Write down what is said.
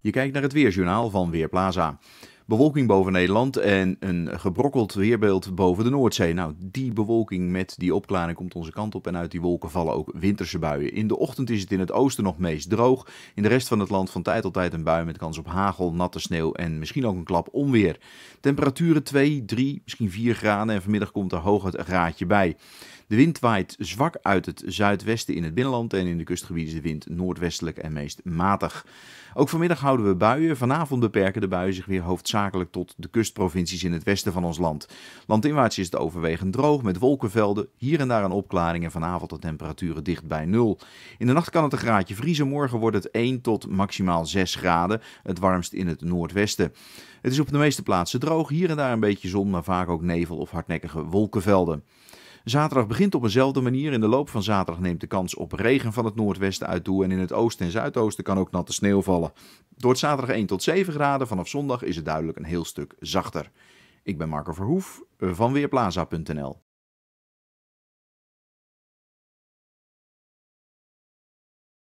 Je kijkt naar het Weerjournaal van Weerplaza. Bewolking boven Nederland en een gebrokkeld weerbeeld boven de Noordzee. Nou, die bewolking met die opklaring komt onze kant op. En uit die wolken vallen ook winterse buien. In de ochtend is het in het oosten nog meest droog. In de rest van het land van tijd tot tijd een bui met kans op hagel, natte sneeuw en misschien ook een klap onweer. Temperaturen 2, 3, misschien 4 graden. En vanmiddag komt er hoog het graadje bij. De wind waait zwak uit het zuidwesten in het binnenland en in de kustgebieden is de wind noordwestelijk en meest matig. Ook vanmiddag houden we buien. Vanavond beperken de buien zich weer hoofdzakelijk tot de kustprovincies in het westen van ons land. Landinwaarts is het overwegend droog met wolkenvelden, hier en daar een opklaring en vanavond de temperaturen dicht bij nul. In de nacht kan het een graadje vriezen, morgen wordt het 1 tot maximaal 6 graden, het warmst in het noordwesten. Het is op de meeste plaatsen droog, hier en daar een beetje zon, maar vaak ook nevel of hardnekkige wolkenvelden. Zaterdag begint op eenzelfde manier. In de loop van zaterdag neemt de kans op regen van het noordwesten uit toe. En in het oosten en zuidoosten kan ook natte sneeuw vallen. Door het zaterdag 1 tot 7 graden. Vanaf zondag is het duidelijk een heel stuk zachter. Ik ben Marco Verhoef eh, van Weerplaza.nl.